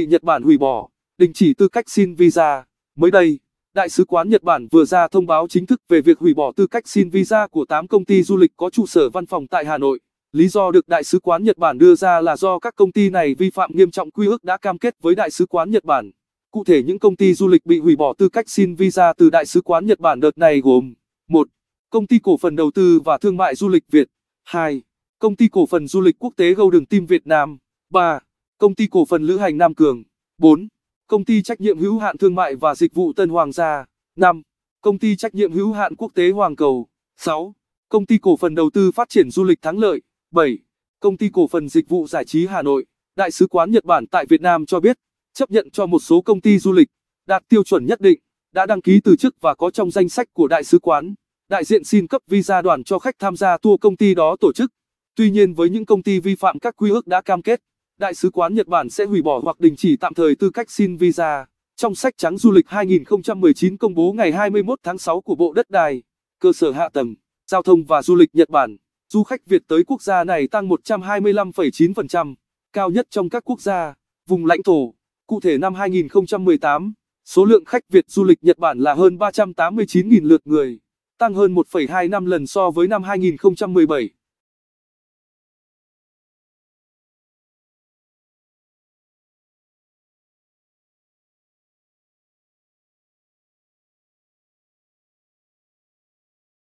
bị Nhật Bản hủy bỏ, đình chỉ tư cách xin visa. Mới đây, Đại sứ quán Nhật Bản vừa ra thông báo chính thức về việc hủy bỏ tư cách xin visa của 8 công ty du lịch có trụ sở văn phòng tại Hà Nội. Lý do được Đại sứ quán Nhật Bản đưa ra là do các công ty này vi phạm nghiêm trọng quy ước đã cam kết với Đại sứ quán Nhật Bản. Cụ thể những công ty du lịch bị hủy bỏ tư cách xin visa từ Đại sứ quán Nhật Bản đợt này gồm 1. Công ty cổ phần đầu tư và thương mại du lịch Việt 2. Công ty cổ phần du lịch quốc tế Golden Team Việt Nam 3. Công ty cổ phần lữ hành Nam Cường. 4. Công ty trách nhiệm hữu hạn thương mại và dịch vụ Tân Hoàng gia. 5. Công ty trách nhiệm hữu hạn quốc tế Hoàng Cầu. 6. Công ty cổ phần đầu tư phát triển du lịch Thắng Lợi. 7. Công ty cổ phần dịch vụ giải trí Hà Nội. Đại sứ quán Nhật Bản tại Việt Nam cho biết, chấp nhận cho một số công ty du lịch đạt tiêu chuẩn nhất định, đã đăng ký từ chức và có trong danh sách của đại sứ quán. Đại diện xin cấp visa đoàn cho khách tham gia tour công ty đó tổ chức. Tuy nhiên với những công ty vi phạm các quy ước đã cam kết, Đại sứ quán Nhật Bản sẽ hủy bỏ hoặc đình chỉ tạm thời tư cách xin visa. Trong sách trắng du lịch 2019 công bố ngày 21 tháng 6 của Bộ Đất đai, Cơ sở hạ tầng, Giao thông và Du lịch Nhật Bản, du khách Việt tới quốc gia này tăng 125,9%, cao nhất trong các quốc gia, vùng lãnh thổ. Cụ thể năm 2018, số lượng khách Việt du lịch Nhật Bản là hơn 389.000 lượt người, tăng hơn 1,25 lần so với năm 2017.